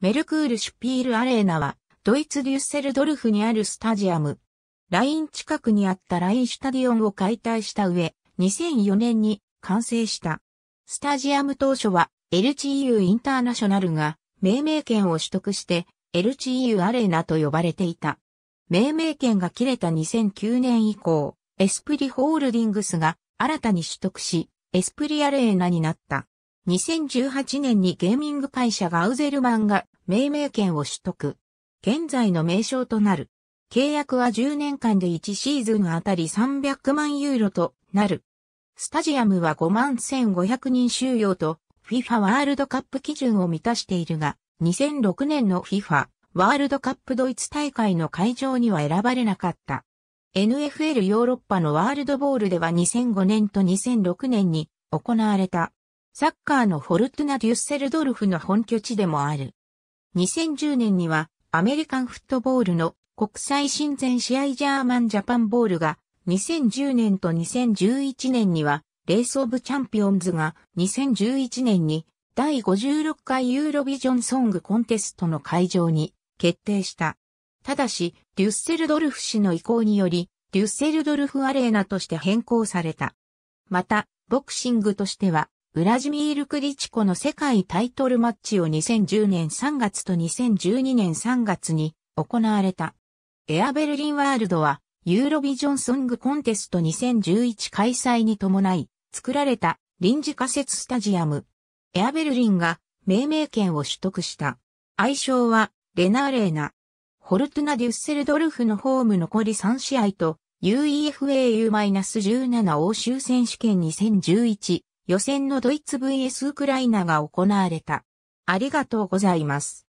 メルクールシュピールアレーナは、ドイツデュッセルドルフにあるスタジアム。ライン近くにあったラインシュタディオンを解体した上、2004年に完成した。スタジアム当初は l g u インターナショナルが命名権を取得して l g u アレーナと呼ばれていた。命名権が切れた2009年以降、エスプリホールディングスが新たに取得し、エスプリアレーナになった。2018年にゲーミング会社ガウゼルマンが命名権を取得。現在の名称となる。契約は10年間で1シーズンあたり300万ユーロとなる。スタジアムは5万1500人収容と FIFA ワールドカップ基準を満たしているが、2006年の FIFA ワールドカップドイツ大会の会場には選ばれなかった。NFL ヨーロッパのワールドボールでは2005年と2006年に行われたサッカーのフォルトゥナ・デュッセルドルフの本拠地でもある。2010年にはアメリカンフットボールの国際親善試合ジャーマンジャパンボールが2010年と2011年にはレースオブチャンピオンズが2011年に第56回ユーロビジョンソングコンテストの会場に決定した。ただし、デュッセルドルフ氏の意向により、デュッセルドルフアレーナとして変更された。また、ボクシングとしては、ウラジミール・クリチコの世界タイトルマッチを2010年3月と2012年3月に行われた。エアベルリンワールドはユーロビジョンソングコンテスト2011開催に伴い作られた臨時仮設スタジアム。エアベルリンが命名権を取得した。愛称はレナーレーナ。ホルトナ・デュッセルドルフのホーム残り3試合と UEFAU-17 欧州選手権2011予選のドイツ VS ウクライナが行われた。ありがとうございます。